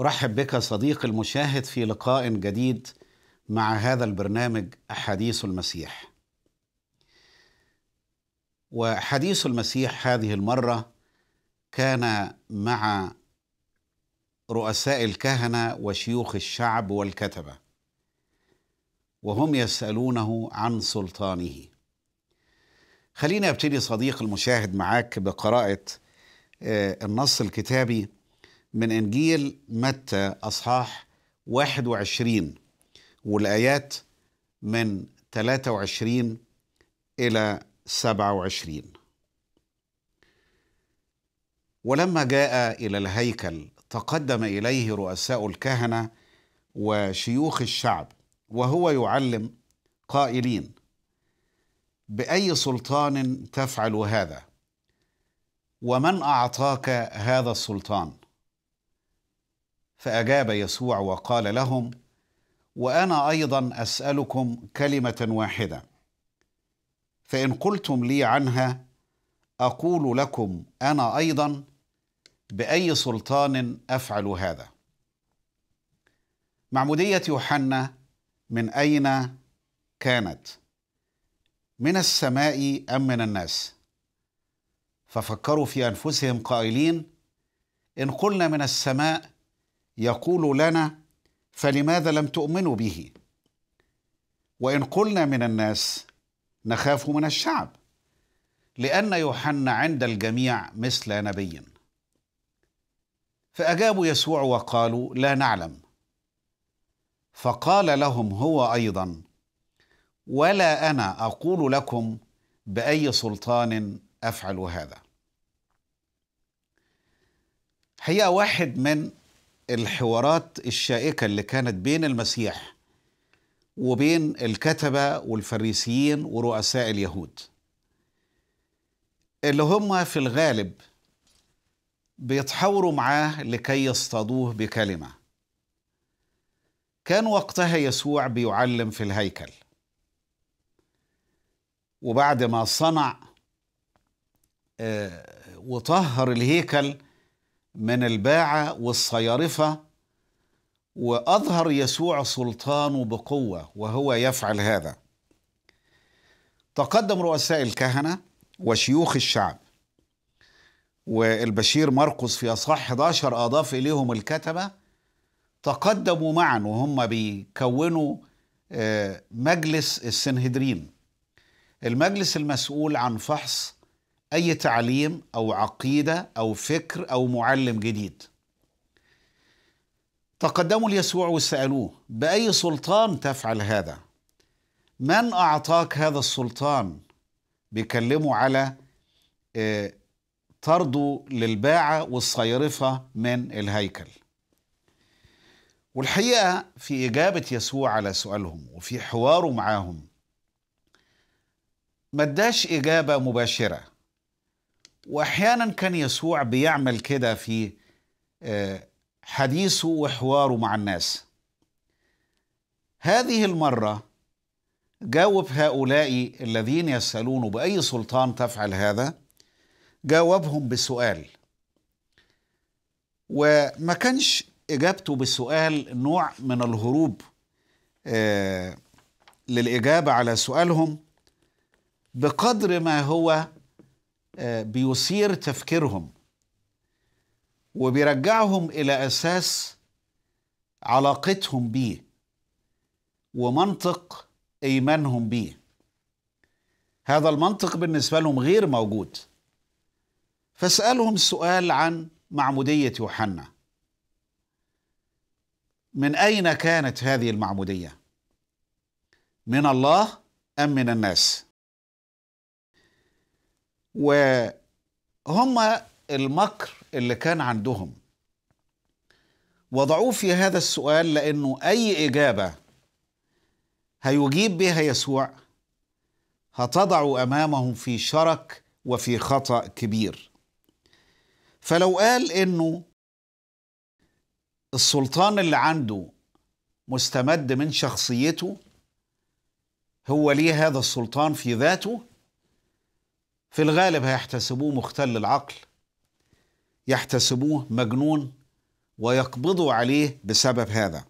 ارحب بك صديقي المشاهد في لقاء جديد مع هذا البرنامج احاديث المسيح وحديث المسيح هذه المره كان مع رؤساء الكهنه وشيوخ الشعب والكتبه وهم يسالونه عن سلطانه خليني ابتدي صديق المشاهد معاك بقراءه آه، النص الكتابي من إنجيل متى أصحاح 21 والآيات من 23 إلى 27 ولما جاء إلى الهيكل تقدم إليه رؤساء الكهنة وشيوخ الشعب وهو يعلم قائلين بأي سلطان تفعل هذا ومن أعطاك هذا السلطان فاجاب يسوع وقال لهم وانا ايضا اسالكم كلمه واحده فان قلتم لي عنها اقول لكم انا ايضا باي سلطان افعل هذا معموديه يوحنا من اين كانت من السماء ام من الناس ففكروا في انفسهم قائلين ان قلنا من السماء يقول لنا فلماذا لم تؤمنوا به وان قلنا من الناس نخاف من الشعب لان يوحنا عند الجميع مثل نبي فاجابوا يسوع وقالوا لا نعلم فقال لهم هو ايضا ولا انا اقول لكم باي سلطان افعل هذا هي واحد من الحوارات الشائكه اللي كانت بين المسيح وبين الكتبه والفريسيين ورؤساء اليهود اللي هم في الغالب بيتحاوروا معاه لكي يصطادوه بكلمه كان وقتها يسوع بيعلم في الهيكل وبعد ما صنع آه، وطهر الهيكل من الباعة والصيارفة وأظهر يسوع سلطانه بقوة وهو يفعل هذا تقدم رؤساء الكهنة وشيوخ الشعب والبشير مرقس في أصح 11 أضاف إليهم الكتبة تقدموا معا وهم بيكونوا آه، مجلس السنهدرين المجلس المسؤول عن فحص أي تعليم أو عقيدة أو فكر أو معلم جديد تقدموا ليسوع وسألوه بأي سلطان تفعل هذا من أعطاك هذا السلطان بيكلموا على آه، طرده للباعة والصيرفة من الهيكل والحقيقة في إجابة يسوع على سؤالهم وفي حواره معاهم ما اداش إجابة مباشرة واحيانا كان يسوع بيعمل كده في آه، حديثه وحواره مع الناس هذه المره جاوب هؤلاء الذين يسالونه باي سلطان تفعل هذا جاوبهم بسؤال وما كانش اجابته بالسؤال نوع من الهروب آه، للاجابه على سؤالهم بقدر ما هو بيثير تفكيرهم وبيرجعهم الى اساس علاقتهم بيه ومنطق ايمانهم بيه هذا المنطق بالنسبه لهم غير موجود فاسالهم سؤال عن معموديه يوحنا من اين كانت هذه المعموديه من الله ام من الناس وهم المكر اللي كان عندهم وضعوه في هذا السؤال لأنه أي إجابة هيجيب بها يسوع هتضع أمامهم في شرك وفي خطأ كبير فلو قال إنه السلطان اللي عنده مستمد من شخصيته هو ليه هذا السلطان في ذاته في الغالب هيحتسبوه مختل العقل يحتسبوه مجنون ويقبضوا عليه بسبب هذا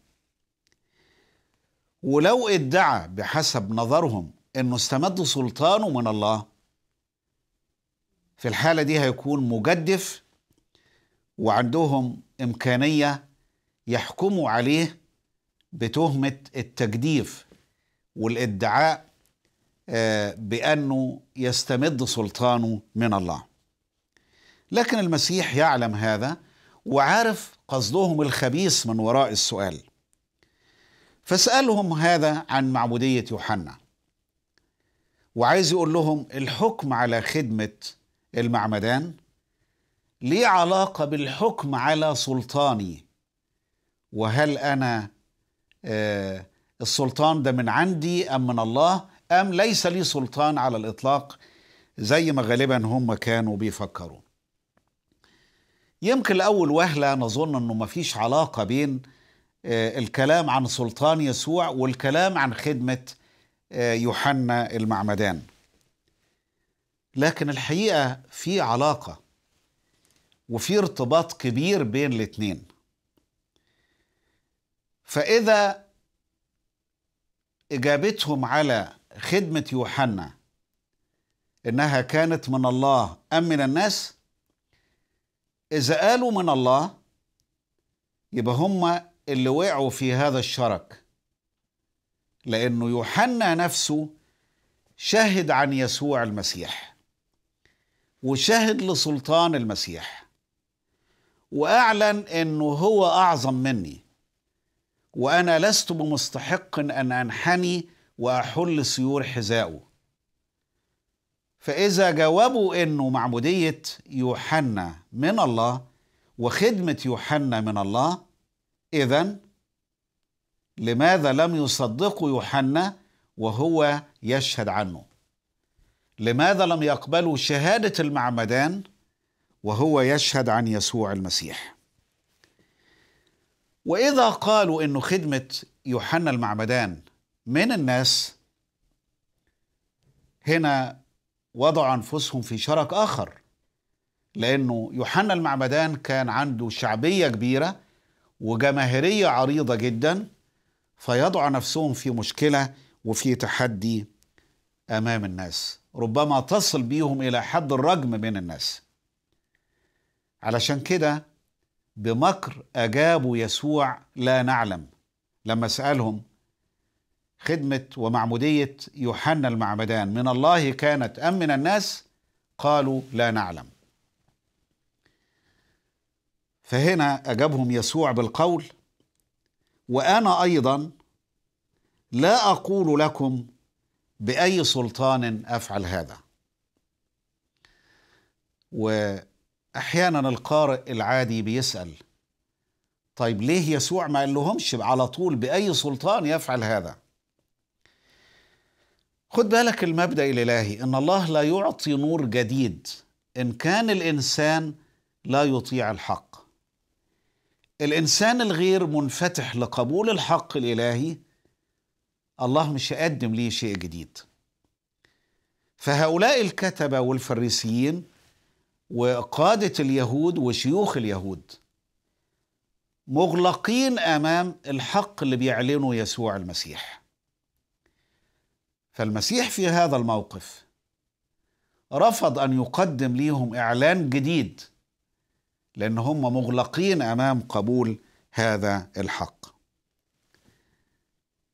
ولو ادعى بحسب نظرهم انه استمد سلطانه من الله في الحاله دي هيكون مجدف وعندهم امكانيه يحكموا عليه بتهمه التجديف والادعاء بانه يستمد سلطانه من الله لكن المسيح يعلم هذا وعارف قصدهم الخبيث من وراء السؤال فسالهم هذا عن معموديه يوحنا وعايز يقول لهم الحكم على خدمه المعمدان ليه علاقه بالحكم على سلطاني وهل انا آه السلطان ده من عندي ام من الله أم ليس لي سلطان على الإطلاق زي ما غالبا هم كانوا بيفكروا يمكن لأول وهلة نظن أنه مفيش علاقة بين آه، الكلام عن سلطان يسوع والكلام عن خدمة آه، يوحنا المعمدان لكن الحقيقة في علاقة وفي ارتباط كبير بين الاتنين فإذا إجابتهم على خدمة يوحنا إنها كانت من الله أم من الناس؟ إذا قالوا من الله يبقى هم اللي وقعوا في هذا الشرك لأنه يوحنا نفسه شهد عن يسوع المسيح وشهد لسلطان المسيح وأعلن أنه هو أعظم مني وأنا لست بمستحق أن أنحني وأحل سيور حذائه فإذا جاوبوا إنه معمودية يوحنا من الله وخدمة يوحنا من الله إذا لماذا لم يصدقوا يوحنا وهو يشهد عنه لماذا لم يقبلوا شهادة المعمدان وهو يشهد عن يسوع المسيح وإذا قالوا إنه خدمة يوحنا المعمدان من الناس هنا وضعوا أنفسهم في شرك آخر لأنه يوحنا المعمدان كان عنده شعبية كبيرة وجماهيرية عريضة جدا فيضع نفسهم في مشكلة وفي تحدي أمام الناس ربما تصل بيهم إلى حد الرجم من الناس علشان كده بمكر أجابوا يسوع لا نعلم لما سألهم خدمة ومعمودية يوحنا المعمدان من الله كانت أم من الناس قالوا لا نعلم فهنا أجابهم يسوع بالقول وأنا أيضا لا أقول لكم بأي سلطان أفعل هذا وأحيانا القارئ العادي بيسأل طيب ليه يسوع ما قال لهمش على طول بأي سلطان يفعل هذا خد بالك المبدا الالهي ان الله لا يعطي نور جديد ان كان الانسان لا يطيع الحق الانسان الغير منفتح لقبول الحق الالهي الله مش هيقدم ليه شيء جديد فهؤلاء الكتبه والفريسيين وقاده اليهود وشيوخ اليهود مغلقين امام الحق اللي بيعلنه يسوع المسيح فالمسيح في هذا الموقف رفض ان يقدم ليهم اعلان جديد لان هم مغلقين امام قبول هذا الحق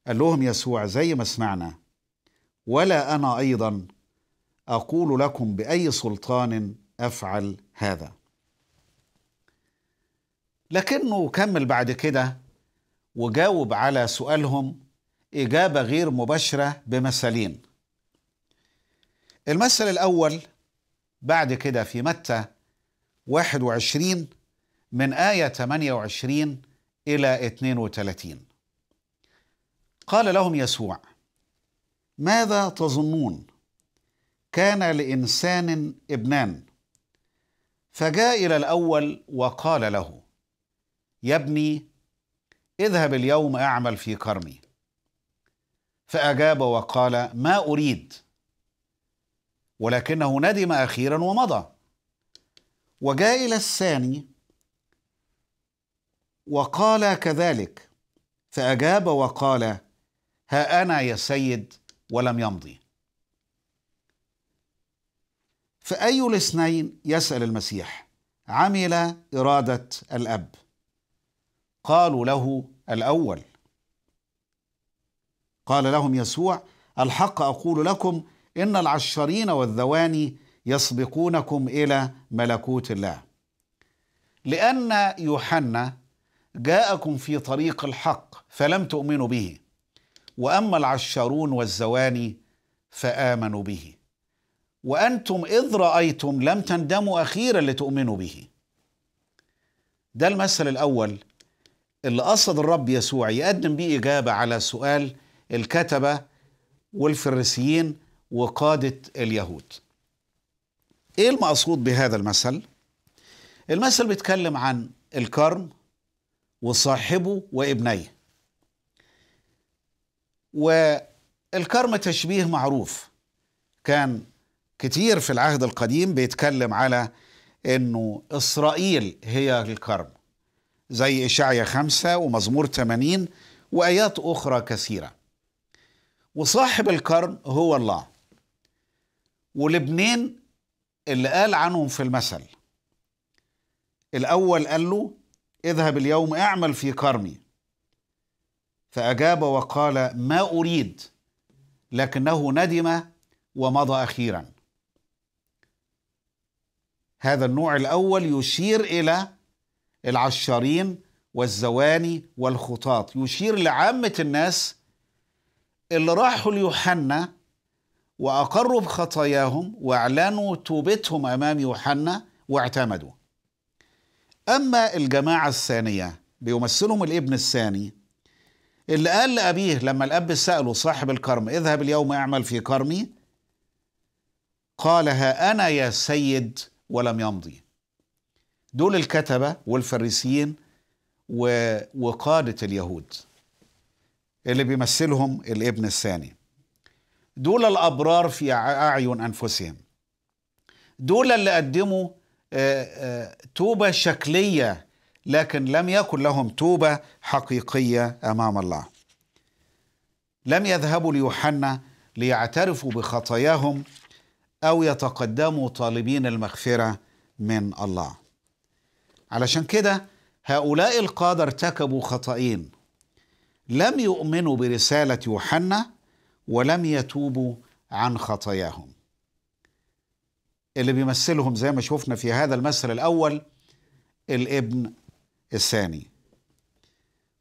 قال لهم يسوع زي ما سمعنا ولا انا ايضا اقول لكم باي سلطان افعل هذا لكنه كمل بعد كده وجاوب على سؤالهم إجابة غير مباشرة بمثلين المثل الأول بعد كده في متى 21 من آية 28 إلى 32 قال لهم يسوع ماذا تظنون كان لإنسان ابنان فجاء إلى الأول وقال له يا ابني اذهب اليوم اعمل في كرمي فأجاب وقال ما أريد ولكنه ندم أخيرا ومضى وجاء إلى الثاني وقال كذلك فأجاب وقال ها أنا يا سيد ولم يمضي فأي الاثنين يسأل المسيح عمل إرادة الأب قالوا له الأول قال لهم يسوع الحق اقول لكم ان العشرين والذواني يسبقونكم الى ملكوت الله لان يوحنا جاءكم في طريق الحق فلم تؤمنوا به واما العشرون والزواني فامنوا به وانتم اذ رايتم لم تندموا اخيرا لتؤمنوا به ده المثل الاول اللي قصد الرب يسوع يقدم بيه اجابه على سؤال الكتبه والفريسيين وقاده اليهود. ايه المقصود بهذا المثل؟ المثل بيتكلم عن الكرم وصاحبه وابنيه. والكرم تشبيه معروف كان كتير في العهد القديم بيتكلم على انه اسرائيل هي الكرم زي اشعيا خمسة ومزمور 80 وايات اخرى كثيره وصاحب القرن هو الله والابنين اللي قال عنهم في المثل الأول قال له اذهب اليوم اعمل في كرمي فأجاب وقال ما أريد لكنه ندم ومضى أخيرا هذا النوع الأول يشير إلى العشارين والزواني والخطاط يشير لعامة الناس اللي راحوا ليوحنا وأقروا بخطاياهم وأعلنوا توبتهم أمام يوحنا واعتمدوا أما الجماعة الثانية بيمثلهم الابن الثاني اللي قال لأبيه لما الأب سأله صاحب الكرم اذهب اليوم اعمل في كرمي قالها أنا يا سيد ولم يمضي دول الكتبة والفريسيين وقادة اليهود اللي بيمثلهم الابن الثاني دول الأبرار في أعين أنفسهم دول اللي قدموا توبة شكلية لكن لم يكن لهم توبة حقيقية أمام الله لم يذهبوا ليوحنا ليعترفوا بخطاياهم أو يتقدموا طالبين المغفرة من الله علشان كده هؤلاء القادة ارتكبوا خطأين لم يؤمنوا برسالة يوحنا ولم يتوبوا عن خطاياهم اللي بيمثلهم زي ما شفنا في هذا المثل الأول الابن الثاني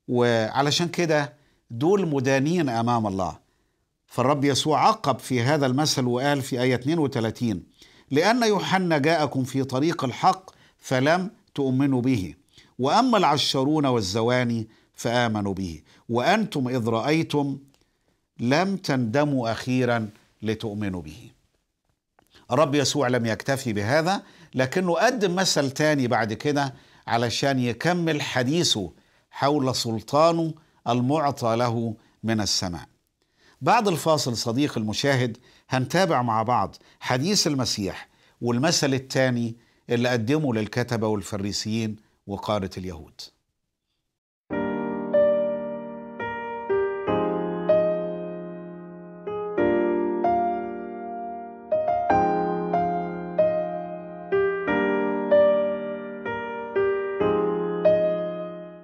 وعلشان كده دول مدانين أمام الله فالرب يسوع عقب في هذا المثل وقال في آية 32 لأن يوحنا جاءكم في طريق الحق فلم تؤمنوا به وأما العشرون والزواني فامنوا به وانتم اذ رايتم لم تندموا اخيرا لتؤمنوا به الرب يسوع لم يكتفي بهذا لكنه قدم مثل تاني بعد كده علشان يكمل حديثه حول سلطانه المعطى له من السماء بعد الفاصل صديق المشاهد هنتابع مع بعض حديث المسيح والمثل الثاني اللي قدمه للكتبة والفريسيين وقارة اليهود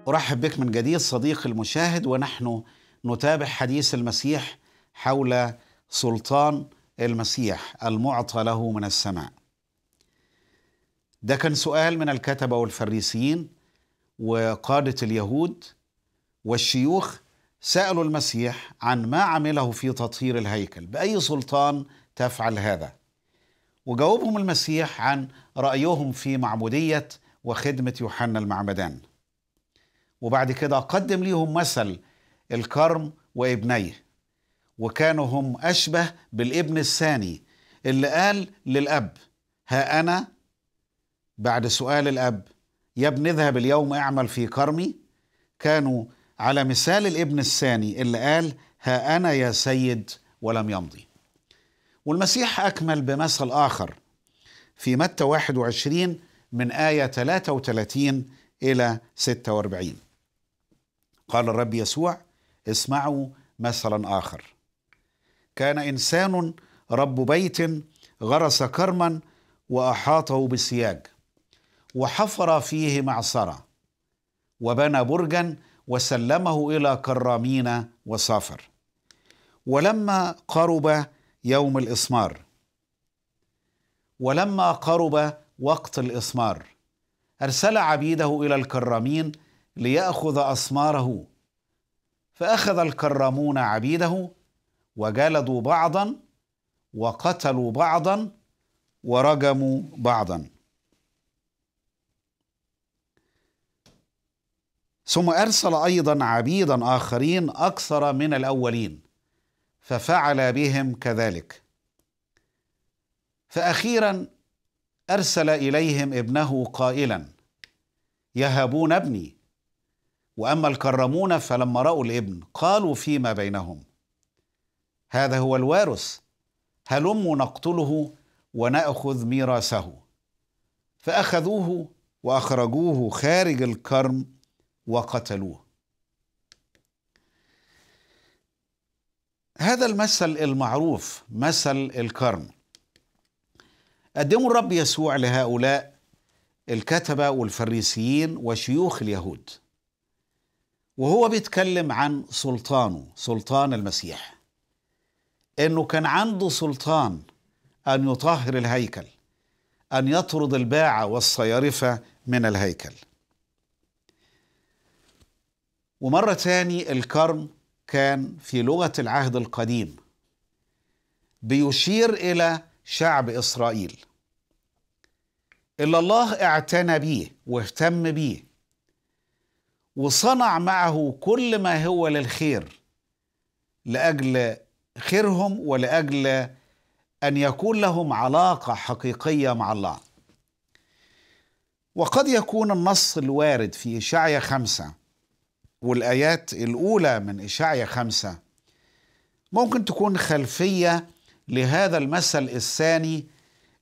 أرحب بك من جديد صديقي المشاهد ونحن نتابع حديث المسيح حول سلطان المسيح المعطى له من السماء. ده كان سؤال من الكتبة والفريسيين وقادة اليهود والشيوخ سألوا المسيح عن ما عمله في تطهير الهيكل، بأي سلطان تفعل هذا؟ وجاوبهم المسيح عن رأيهم في معمودية وخدمة يوحنا المعمدان. وبعد كده قدم ليهم مثل الكرم وابنيه وكانوا هم أشبه بالابن الثاني اللي قال للأب ها أنا بعد سؤال الأب يا ابن اذهب اليوم اعمل في كرمي كانوا على مثال الابن الثاني اللي قال ها أنا يا سيد ولم يمضي والمسيح أكمل بمثل آخر في متى 21 من آية 33 إلى 46 قال الرب يسوع اسمعوا مثلا آخر كان إنسان رب بيت غرس كرما وأحاطه بسياج وحفر فيه معصرة وبنى برجا وسلمه إلى كرامين وسافر ولما قرب يوم الإسمار ولما قرب وقت الإسمار أرسل عبيده إلى الكرامين ليأخذ أصماره فأخذ الكرامون عبيده وجلدوا بعضا وقتلوا بعضا ورجموا بعضا ثم أرسل أيضا عبيدا آخرين أكثر من الأولين ففعل بهم كذلك فأخيرا أرسل إليهم ابنه قائلا يهبون ابني واما الكرمون فلما راوا الابن قالوا فيما بينهم هذا هو الوارث هلم نقتله وناخذ ميراثه فاخذوه واخرجوه خارج الكرم وقتلوه هذا المثل المعروف مثل الكرم قدموا الرب يسوع لهؤلاء الكتبه والفريسيين وشيوخ اليهود وهو بيتكلم عن سلطانه سلطان المسيح انه كان عنده سلطان ان يطهر الهيكل ان يطرد الباعه والصيارفه من الهيكل ومره تاني الكرم كان في لغه العهد القديم بيشير الى شعب اسرائيل اللي الله اعتنى بيه واهتم بيه وصنع معه كل ما هو للخير لاجل خيرهم ولاجل ان يكون لهم علاقه حقيقيه مع الله وقد يكون النص الوارد في إشعيا خمسة والآيات الأولى من إشعيا خمسة ممكن تكون خلفية لهذا المثل الثاني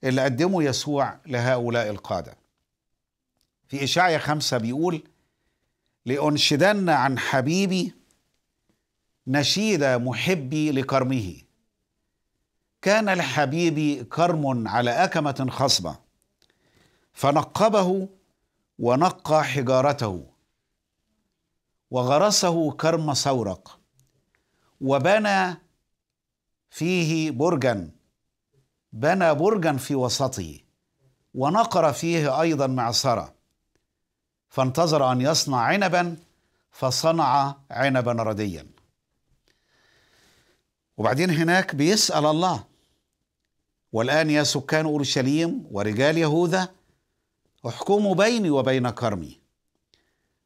اللي قدمه يسوع لهؤلاء القادة في إشعيا خمسة بيقول لأنشدن عن حبيبي نشيد محبي لكرمه كان لحبيبي كرم على أكمة خصبة فنقبه ونقى حجارته وغرسه كرم سورق وبنى فيه برجا بنى برجا في وسطه ونقر فيه أيضا معصرة فانتظر أن يصنع عنبا فصنع عنبا رديا وبعدين هناك بيسأل الله والآن يا سكان أورشليم ورجال يهوذا احكموا بيني وبين كرمي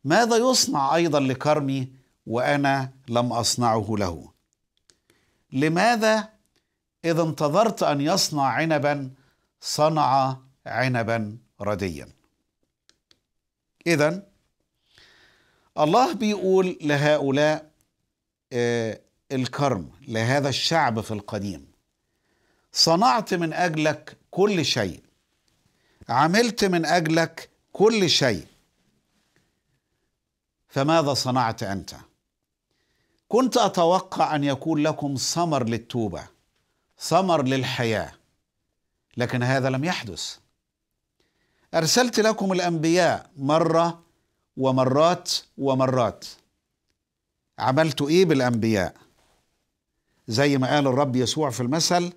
ماذا يصنع أيضا لكرمي وأنا لم أصنعه له لماذا إذا انتظرت أن يصنع عنبا صنع عنبا رديا إذا الله بيقول لهؤلاء آه، الكرم لهذا الشعب في القديم صنعت من أجلك كل شيء عملت من أجلك كل شيء فماذا صنعت أنت؟ كنت أتوقع أن يكون لكم ثمر للتوبة ثمر للحياة لكن هذا لم يحدث أرسلت لكم الأنبياء مرة ومرات ومرات عملت إيه بالأنبياء زي ما قال الرب يسوع في المثل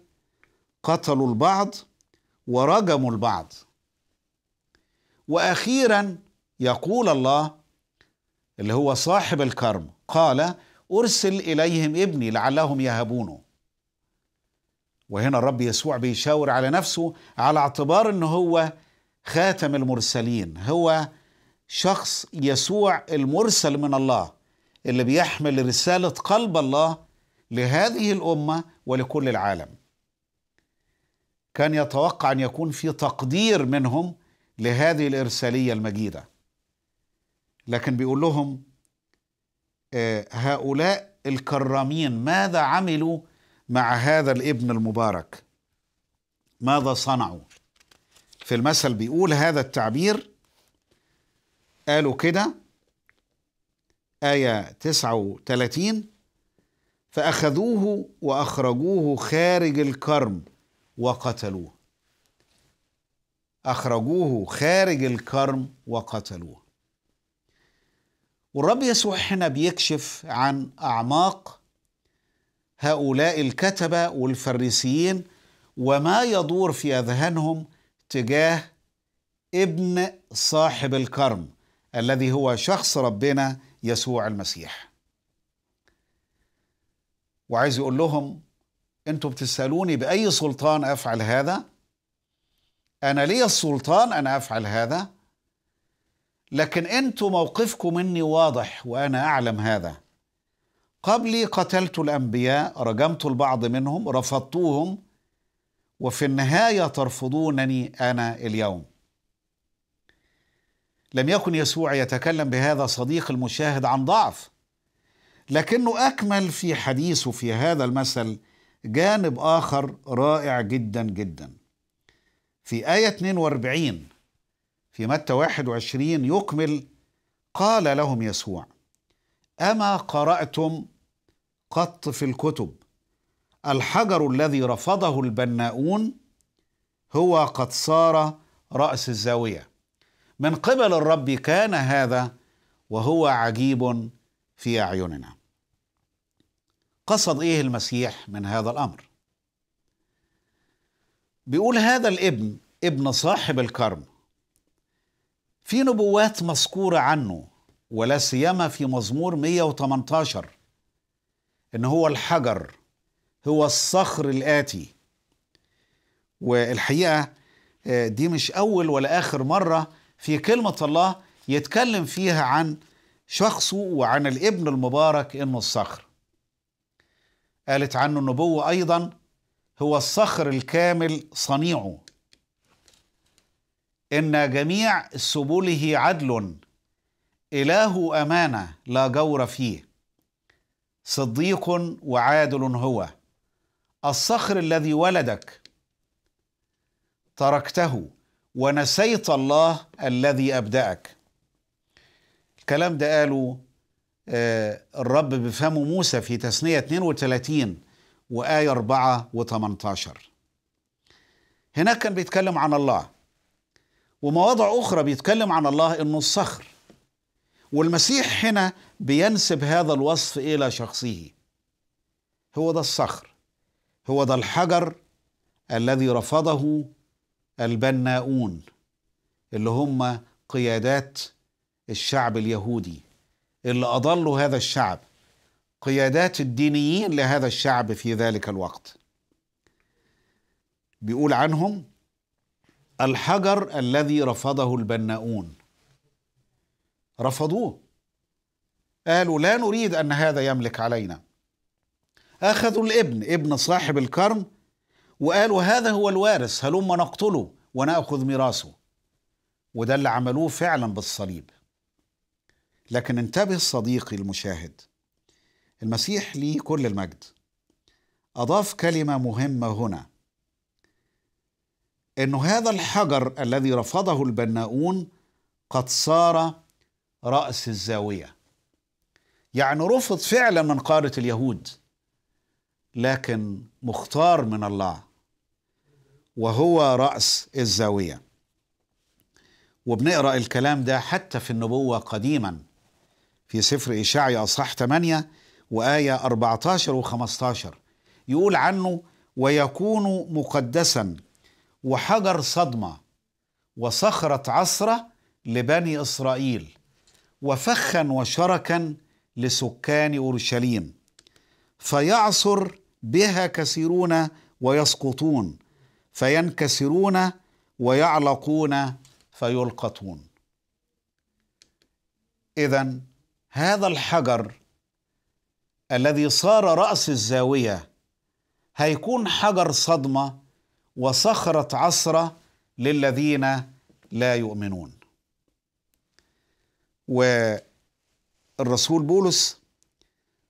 قتلوا البعض ورجموا البعض واخيرا يقول الله اللي هو صاحب الكرم قال ارسل اليهم ابني لعلهم يهبونه وهنا الرب يسوع بيشاور على نفسه على اعتبار ان هو خاتم المرسلين هو شخص يسوع المرسل من الله اللي بيحمل رسالة قلب الله لهذه الأمة ولكل العالم كان يتوقع أن يكون في تقدير منهم لهذه الإرسالية المجيدة لكن بيقول لهم آه، هؤلاء الكرامين ماذا عملوا مع هذا الابن المبارك ماذا صنعوا في المثل بيقول هذا التعبير قالوا كده آية 39 فأخذوه وأخرجوه خارج الكرم وقتلوه أخرجوه خارج الكرم وقتلوه والرب يسوع هنا بيكشف عن أعماق هؤلاء الكتبة والفريسيين وما يدور في أذهانهم تجاه ابن صاحب الكرم الذي هو شخص ربنا يسوع المسيح وعايز يقول لهم انتوا بتسالوني باي سلطان افعل هذا انا لي السلطان ان افعل هذا لكن انتوا موقفكم مني واضح وانا اعلم هذا قبلي قتلت الانبياء رجمت البعض منهم رفضتوهم وفي النهايه ترفضونني انا اليوم لم يكن يسوع يتكلم بهذا صديق المشاهد عن ضعف لكنه اكمل في حديثه في هذا المثل جانب اخر رائع جدا جدا في ايه 42 في متى 21 يكمل قال لهم يسوع اما قراتم قط في الكتب الحجر الذي رفضه البناؤون هو قد صار رأس الزاوية من قبل الرب كان هذا وهو عجيب في أعيننا قصد إيه المسيح من هذا الأمر بيقول هذا الابن ابن صاحب الكرم في نبوات مذكورة عنه ولا سيما في مزمور 118 إن هو الحجر هو الصخر الآتي والحقيقة آه، دي مش أول ولا آخر مرة في كلمة الله يتكلم فيها عن شخصه وعن الابن المبارك إنه الصخر قالت عنه النبوة أيضا هو الصخر الكامل صنيعه إن جميع سبله عدل إله أمانة لا جور فيه صديق وعادل هو الصخر الذي ولدك تركته ونسيت الله الذي أبدأك الكلام ده قاله آه، الرب بفم موسى في تسنية 32 وآية 4 و18 هناك كان بيتكلم عن الله ومواضع أخرى بيتكلم عن الله إنه الصخر والمسيح هنا بينسب هذا الوصف إلى شخصه هو ده الصخر هو ده الحجر الذي رفضه البناؤون اللي هم قيادات الشعب اليهودي اللي اضلوا هذا الشعب قيادات الدينيين لهذا الشعب في ذلك الوقت بيقول عنهم الحجر الذي رفضه البناؤون رفضوه قالوا لا نريد ان هذا يملك علينا أخذوا الابن ابن صاحب الكرم وقالوا هذا هو الوارث هلما نقتله ونأخذ ميراثه وده اللي عملوه فعلا بالصليب لكن انتبه صديقي المشاهد المسيح ليه كل المجد أضاف كلمة مهمة هنا إنه هذا الحجر الذي رفضه البناؤون قد صار رأس الزاوية يعني رفض فعلا من قارة اليهود لكن مختار من الله وهو راس الزاويه وبنقرا الكلام ده حتى في النبوه قديما في سفر اشعيا اصحاح 8 وايه 14 و15 يقول عنه ويكون مقدسا وحجر صدمه وصخره عصره لبني اسرائيل وفخا وشركا لسكان اورشليم فيعصر بها كثيرون ويسقطون فينكسرون ويعلقون فيلقطون اذا هذا الحجر الذي صار راس الزاويه هيكون حجر صدمه وصخره عصره للذين لا يؤمنون والرسول بولس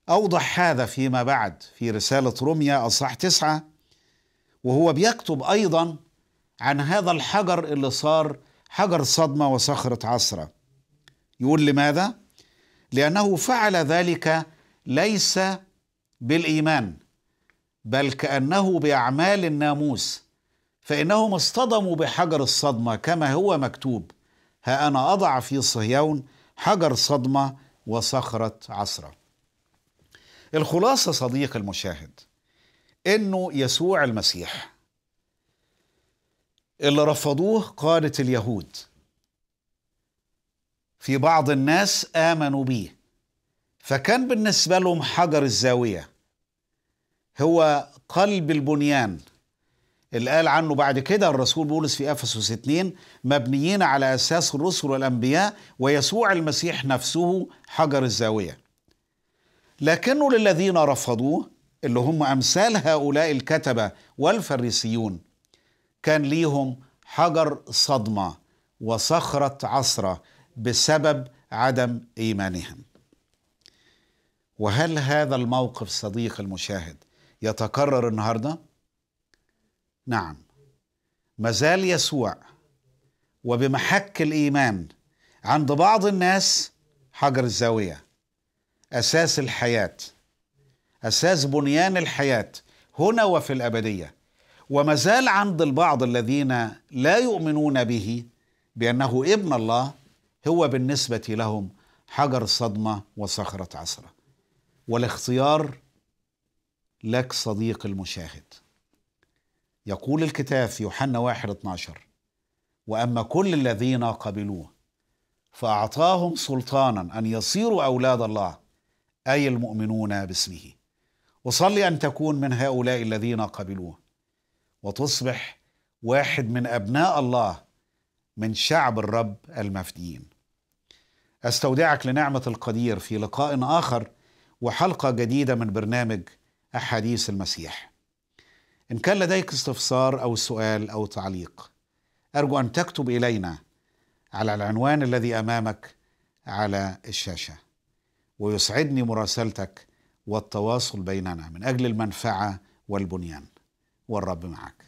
أوضح هذا فيما بعد في رسالة روميا أصح تسعة وهو بيكتب أيضا عن هذا الحجر اللي صار حجر صدمة وصخرة عصرة يقول لماذا؟ لأنه فعل ذلك ليس بالإيمان بل كأنه بأعمال الناموس فإنهم اصطدموا بحجر الصدمة كما هو مكتوب ها أنا أضع في صهيون حجر صدمة وصخرة عصرة الخلاصه صديق المشاهد انه يسوع المسيح اللي رفضوه قاده اليهود في بعض الناس امنوا بيه فكان بالنسبه لهم حجر الزاويه هو قلب البنيان اللي قال عنه بعد كده الرسول بولس في افسس 2 مبنيين على اساس الرسل والانبياء ويسوع المسيح نفسه حجر الزاويه لكنه للذين رفضوه اللي هم امثال هؤلاء الكتبه والفريسيون كان ليهم حجر صدمه وصخره عصره بسبب عدم ايمانهم وهل هذا الموقف صديق المشاهد يتكرر النهارده نعم مازال يسوع وبمحك الايمان عند بعض الناس حجر الزاويه اساس الحياه اساس بنيان الحياه هنا وفي الابديه وما زال عند البعض الذين لا يؤمنون به بانه ابن الله هو بالنسبه لهم حجر صدمه وصخره عصره والاختيار لك صديق المشاهد يقول الكتاب في يوحنا 1 12 واما كل الذين قبلوه فاعطاهم سلطانا ان يصيروا اولاد الله اي المؤمنون باسمه وصلي ان تكون من هؤلاء الذين قبلوه وتصبح واحد من ابناء الله من شعب الرب المفديين استودعك لنعمه القدير في لقاء اخر وحلقه جديده من برنامج احاديث المسيح ان كان لديك استفسار او سؤال او تعليق ارجو ان تكتب الينا على العنوان الذي امامك على الشاشه ويسعدني مراسلتك والتواصل بيننا من اجل المنفعه والبنيان والرب معك